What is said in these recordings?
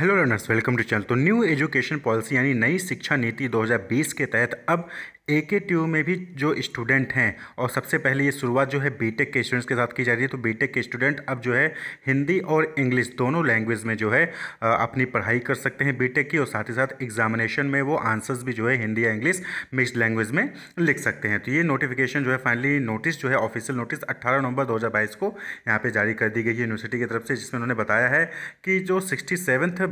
hello learners welcome to channel तो new education policy यानी नई शिक्षा नीति 2020 के तहत अब ए के ट्यू में भी जो स्टूडेंट हैं और सबसे पहले ये शुरुआत जो है बीटेक के स्टूडेंट्स के साथ की जा रही है तो बीटेक के स्टूडेंट अब जो है हिंदी और इंग्लिश दोनों लैंग्वेज में जो है अपनी पढ़ाई कर सकते हैं बीटेक की और साथ ही साथ एग्जामिनेशन में वो आंसर्स भी जो है हिंदी या इंग्लिश मिक्सड लैंग्वेज में लिख सकते हैं तो ये नोटिफिकेशन जो है फाइनली नोटिस जो है ऑफिशियल नोटिस अट्ठारह नवंबर दो को यहाँ पर जारी कर दी गई है यूनिवर्सिटी की तरफ से जिसमें उन्होंने बताया है कि जो सिक्सटी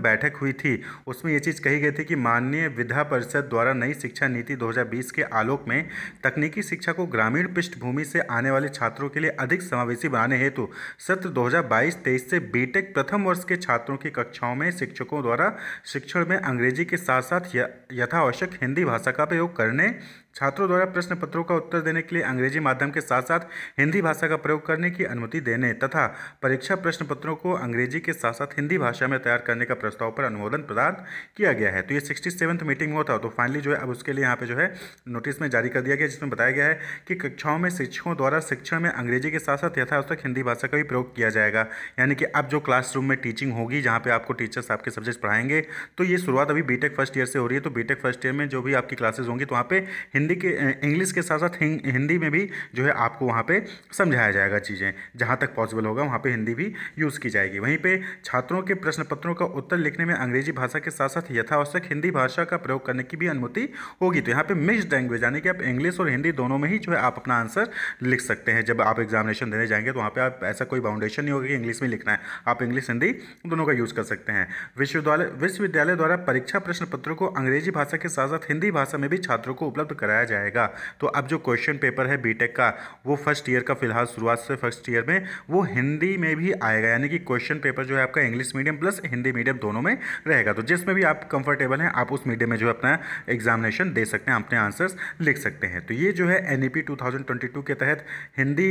बैठक हुई थी उसमें ये चीज़ कही गई थी कि माननीय विधा परिषद द्वारा नई शिक्षा नीति 2020 के आलोक में तकनीकी शिक्षा को ग्रामीण पृष्ठभूमि से आने वाले छात्रों के लिए अधिक समावेशी बनाने हेतु सत्र 2022-23 से बीटेक प्रथम वर्ष के छात्रों की कक्षाओं में शिक्षकों द्वारा शिक्षण में अंग्रेजी के साथ साथ यथावश्यक हिंदी भाषा का प्रयोग करने छात्रों द्वारा प्रश्न पत्रों का उत्तर देने के लिए अंग्रेजी माध्यम के साथ साथ हिंदी भाषा का प्रयोग करने की अनुमति देने तथा परीक्षा प्रश्न पत्रों को अंग्रेजी के साथ साथ हिंदी भाषा में तैयार करने का प्रस्ताव पर अनुमोदन प्रदान किया गया है तो ये सिक्सटी सेवन्थ मीटिंग हुआ था तो फाइनली जो है अब उसके लिए यहाँ पे जो है नोटिस में जारी कर दिया गया जिसमें बताया गया है कि कक्षाओं में शिक्षकों द्वारा शिक्षण में अंग्रेजी के साथ साथ यथावस्थक हिंदी भाषा का भी प्रयोग किया जाएगा यानी कि अब जो क्लासरूम में टीचिंग होगी जहाँ पर आपको टीचर्स आपके सब्जेक्ट पढ़ाएंगे तो ये शुरुआत अभी बी फर्स्ट ईयर से हो रही है तो बी फर्स्ट ईयर में जो भी आपकी क्लासेस होंगी तो वहाँ पर हिंदी हिंदी के इंग्लिश के साथ साथ हिंदी में भी जो है आपको वहाँ पे समझाया जाएगा चीज़ें जहाँ तक पॉसिबल होगा वहाँ पे हिंदी भी यूज़ की जाएगी वहीं पे छात्रों के प्रश्न पत्रों का उत्तर लिखने में अंग्रेजी भाषा के साथ साथ यथावश्यक हिंदी भाषा का प्रयोग करने की भी अनुमति होगी तो यहाँ पर मिक्सड लैंग्वेज यानी कि आप इंग्लिश और हिंदी दोनों में ही जो है आप अपना आंसर लिख सकते हैं जब आप एग्जामिनेशन देने जाएंगे तो वहाँ पर आप ऐसा कोई बाउंडेशन नहीं होगा कि इंग्लिश में लिखना है आप इंग्लिश हिंदी दोनों का यूज़ कर सकते हैं विश्वविद्यालय विश्वविद्यालय द्वारा परीक्षा प्रश्न पत्रों को अंग्रेजी भाषा के साथ साथ हिंदी भाषा में भी छात्रों को उपलब्ध कराया जाएगा तो अब जो क्वेश्चन पेपर है बीटेक का वो फर्स्ट ईयर का फिलहाल शुरुआत से फर्स्ट ईयर में वो हिंदी में भी आएगा यानी कि क्वेश्चन पेपर जो है आपका English medium plus Hindi medium दोनों में रहेगा तो जिसमें भी आप कंफर्टेबल हैं आप उस मीडियम में जो अपना एग्जामिनेशन दे सकते हैं अपने आंसर्स लिख सकते हैं तो ये जो है एन ई e के तहत हिंदी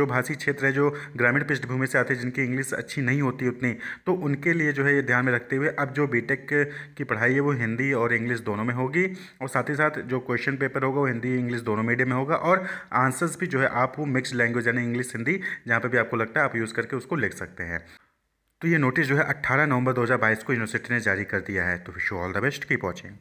जो भाषी क्षेत्र है जो ग्रामीण पृष्ठभूमि से आते हैं जिनकी इंग्लिश अच्छी नहीं होती उतनी तो उनके लिए जो है ये ध्यान में रखते हुए अब जो बीटेक की पढ़ाई है वो हिंदी और इंग्लिश दोनों में होगी और साथ ही साथ जो क्वेश्चन पेपर पेपर होगा वो हिंदी इंग्लिश दोनों मीडियम में होगा और आंसर्स भी जो है आप वो मिक्स लैंग्वेज यानी इंग्लिश हिंदी जहाँ पर भी आपको लगता है आप यूज़ करके उसको लिख सकते हैं तो ये नोटिस जो है अट्ठारह नवंबर दो को यूनिवर्सिटी ने जारी कर दिया है तो wish you all the best की पॉचिंग